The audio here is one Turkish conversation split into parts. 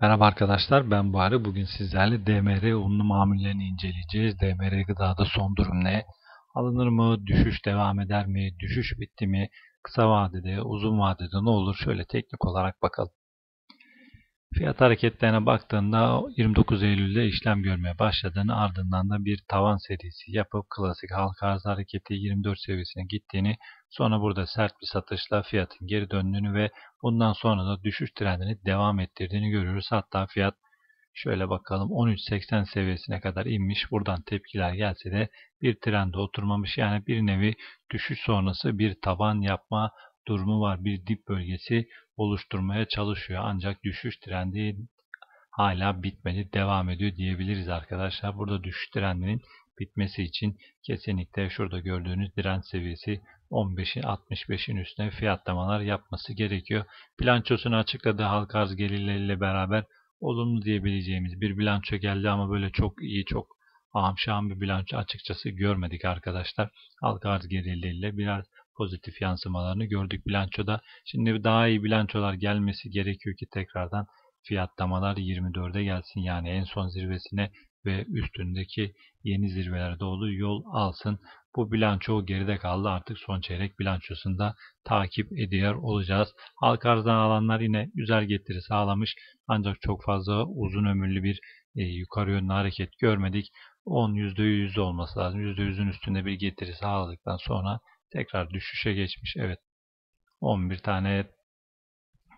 Merhaba arkadaşlar ben Bahri. Bugün sizlerle DMR unlu mamullerini inceleyeceğiz. DMR gıdada son durum ne? Alınır mı? Düşüş devam eder mi? Düşüş bitti mi? Kısa vadede, uzun vadede ne olur? Şöyle teknik olarak bakalım. Fiyat hareketlerine baktığında 29 Eylül'de işlem görmeye başladığını ardından da bir tavan serisi yapıp klasik halka arz hareketi 24 seviyesine gittiğini sonra burada sert bir satışla fiyatın geri döndüğünü ve bundan sonra da düşüş trendini devam ettirdiğini görüyoruz. Hatta fiyat şöyle bakalım 13.80 seviyesine kadar inmiş buradan tepkiler gelse de bir trende oturmamış yani bir nevi düşüş sonrası bir taban yapma durumu var bir dip bölgesi oluşturmaya çalışıyor. Ancak düşüş trendi hala bitmedi, devam ediyor diyebiliriz arkadaşlar. Burada düşüş trendinin bitmesi için kesinlikle şurada gördüğünüz direnç seviyesi 15'in 65'in üstüne fiyatlamalar yapması gerekiyor. Bilançosunu açıkladı halka arz gelirleriyle beraber olumlu diyebileceğimiz bir bilanço geldi ama böyle çok iyi çok ahım bir bilanço açıkçası görmedik arkadaşlar. Halka arz gelirleriyle biraz pozitif yansımalarını gördük bilançoda. Şimdi daha iyi bilançolar gelmesi gerekiyor ki tekrardan fiyatlamalar 24'e gelsin. Yani en son zirvesine ve üstündeki yeni zirvelere doğru yol alsın. Bu bilanço geride kaldı. Artık son çeyrek bilançosunda takip ediyor olacağız. Halka arzdan alanlar yine güzel getiri sağlamış. Ancak çok fazla uzun ömürlü bir e, yukarı yönlü hareket görmedik. 10 %100 olması lazım. %100'ün üstünde bir getiri sağladıktan sonra Tekrar düşüşe geçmiş. Evet. 11 tane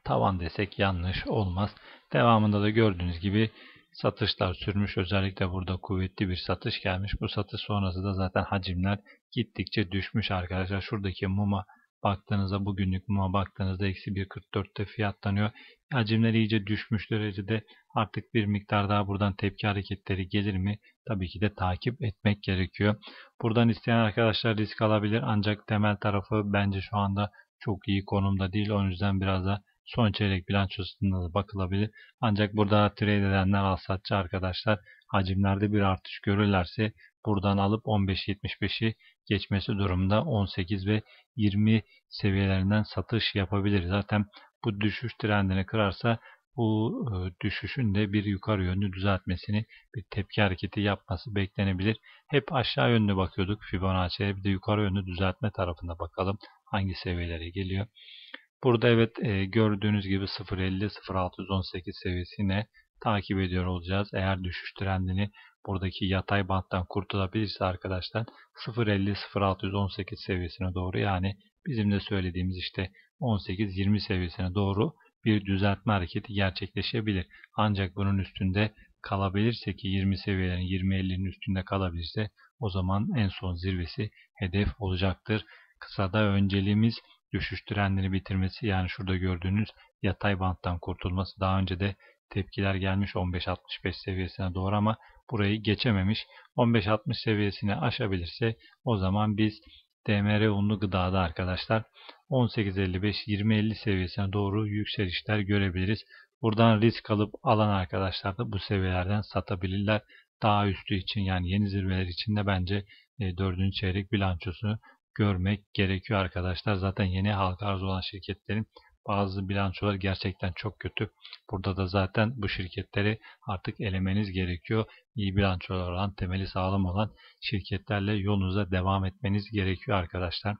tavan desek yanlış olmaz. Devamında da gördüğünüz gibi satışlar sürmüş. Özellikle burada kuvvetli bir satış gelmiş. Bu satış sonrası da zaten hacimler gittikçe düşmüş arkadaşlar. Şuradaki muma Baktığınızda bugünlük muma baktığınızda eksi 1.44'te fiyatlanıyor. Hacimler iyice düşmüş derecede artık bir miktar daha buradan tepki hareketleri gelir mi? Tabii ki de takip etmek gerekiyor. Buradan isteyen arkadaşlar risk alabilir ancak temel tarafı bence şu anda çok iyi konumda değil. O yüzden biraz da son çeyrek bilançosunda da bakılabilir. Ancak burada trade edenler satçı arkadaşlar hacimlerde bir artış görürlerse buradan alıp 15.75'i geçmesi durumunda 18 ve 20 seviyelerinden satış yapabilir. Zaten bu düşüş trendini kırarsa bu e, düşüşün de bir yukarı yönlü düzeltmesini, bir tepki hareketi yapması beklenebilir. Hep aşağı yönlü bakıyorduk Fibonacci'ye, bir de yukarı yönlü düzeltme tarafına bakalım hangi seviyelere geliyor. Burada evet e, gördüğünüz gibi 0.50-0.618 seviyesine takip ediyor olacağız. Eğer düşüş trendini buradaki yatay banttan kurtulabilirse arkadaşlar 0.50-0.618 seviyesine doğru yani bizim de söylediğimiz işte 18-20 seviyesine doğru bir düzeltme hareketi gerçekleşebilir. Ancak bunun üstünde kalabilirse ki 20 seviyelerin 20-50'nin üstünde kalabilirse o zaman en son zirvesi hedef olacaktır. Kısada önceliğimiz düşüş trendini bitirmesi yani şurada gördüğünüz yatay banttan kurtulması daha önce de tepkiler gelmiş 15-65 seviyesine doğru ama burayı geçememiş. 15-60 seviyesini aşabilirse o zaman biz DMR unlu gıdada arkadaşlar 18-55 20-50 seviyesine doğru yükselişler görebiliriz. Buradan risk alıp alan arkadaşlar da bu seviyelerden satabilirler. Daha üstü için yani yeni zirveler için de bence 4. E, çeyrek bilançosunu görmek gerekiyor arkadaşlar. Zaten yeni halka arz olan şirketlerin bazı bilançolar gerçekten çok kötü. Burada da zaten bu şirketleri artık elemeniz gerekiyor. İyi bilançolar olan, temeli sağlam olan şirketlerle yolunuza devam etmeniz gerekiyor arkadaşlar.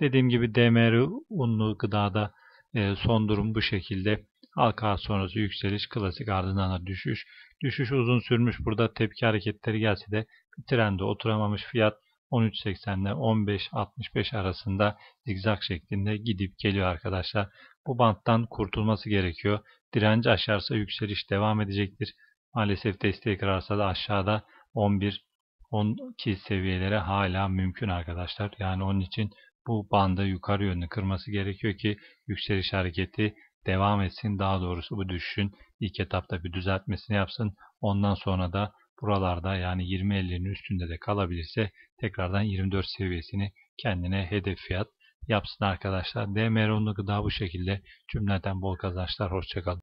Dediğim gibi DMR unlu gıdada e, son durum bu şekilde. Halka sonrası yükseliş, klasik ardından da düşüş. Düşüş uzun sürmüş. Burada tepki hareketleri gelse de trende oturamamış fiyat 15-65 arasında zigzag şeklinde gidip geliyor arkadaşlar. Bu banttan kurtulması gerekiyor. Direnci aşarsa yükseliş devam edecektir. Maalesef desteği kırarsa da aşağıda 11 12 seviyelere hala mümkün arkadaşlar. Yani onun için bu bandı yukarı yönlü kırması gerekiyor ki yükseliş hareketi devam etsin. Daha doğrusu bu düşüşün ilk etapta bir düzeltmesini yapsın. Ondan sonra da buralarda yani 20.50'nin üstünde de kalabilirse tekrardan 24 seviyesini kendine hedef fiyat yapsın arkadaşlar. DMR DMR'onlu gıda bu şekilde. Cümleten bol kazançlar. Hoşçakalın.